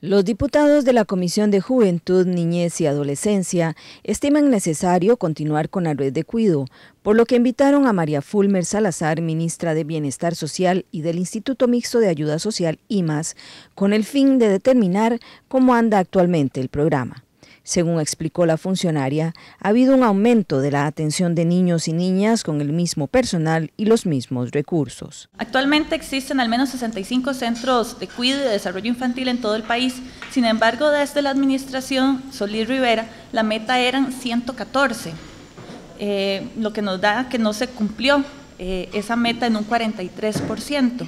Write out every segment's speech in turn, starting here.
Los diputados de la Comisión de Juventud, Niñez y Adolescencia estiman necesario continuar con la red de cuido, por lo que invitaron a María Fulmer Salazar, ministra de Bienestar Social y del Instituto Mixto de Ayuda Social IMAS, con el fin de determinar cómo anda actualmente el programa. Según explicó la funcionaria, ha habido un aumento de la atención de niños y niñas con el mismo personal y los mismos recursos. Actualmente existen al menos 65 centros de cuidado y desarrollo infantil en todo el país. Sin embargo, desde la administración Solís Rivera, la meta eran 114, eh, lo que nos da que no se cumplió eh, esa meta en un 43%.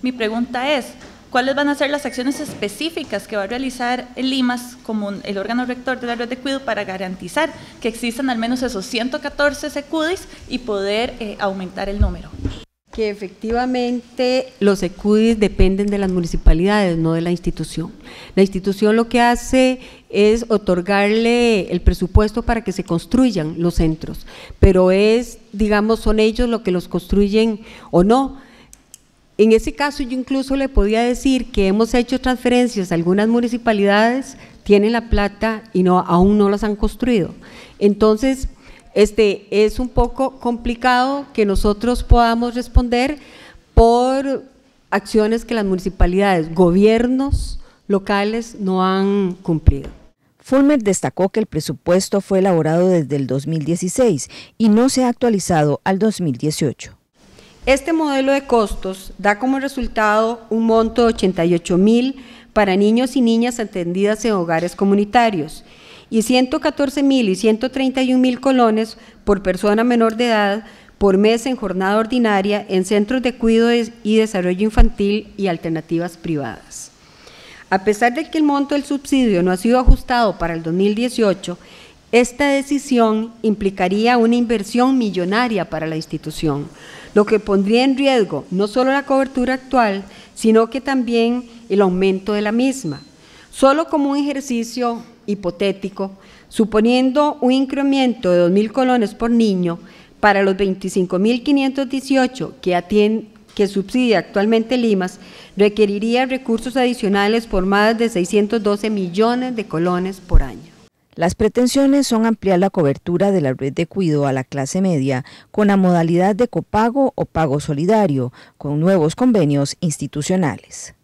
Mi pregunta es, cuáles van a ser las acciones específicas que va a realizar el IMAS como el órgano rector de la de cuido para garantizar que existan al menos esos 114 SECUDIS y poder eh, aumentar el número. Que efectivamente los secudis dependen de las municipalidades, no de la institución. La institución lo que hace es otorgarle el presupuesto para que se construyan los centros, pero es, digamos, son ellos los que los construyen o no en ese caso yo incluso le podía decir que hemos hecho transferencias, algunas municipalidades tienen la plata y no, aún no las han construido. Entonces, este, es un poco complicado que nosotros podamos responder por acciones que las municipalidades, gobiernos locales no han cumplido. Fulmer destacó que el presupuesto fue elaborado desde el 2016 y no se ha actualizado al 2018. Este modelo de costos da como resultado un monto de 88 mil para niños y niñas atendidas en hogares comunitarios y 114 mil y 131 mil colones por persona menor de edad por mes en jornada ordinaria en centros de cuidado y desarrollo infantil y alternativas privadas. A pesar de que el monto del subsidio no ha sido ajustado para el 2018, esta decisión implicaría una inversión millonaria para la institución, lo que pondría en riesgo no solo la cobertura actual, sino que también el aumento de la misma. Solo como un ejercicio hipotético, suponiendo un incremento de 2.000 colones por niño para los 25.518 que que subsidia actualmente Limas, requeriría recursos adicionales por más de 612 millones de colones por año. Las pretensiones son ampliar la cobertura de la red de cuido a la clase media con la modalidad de copago o pago solidario, con nuevos convenios institucionales.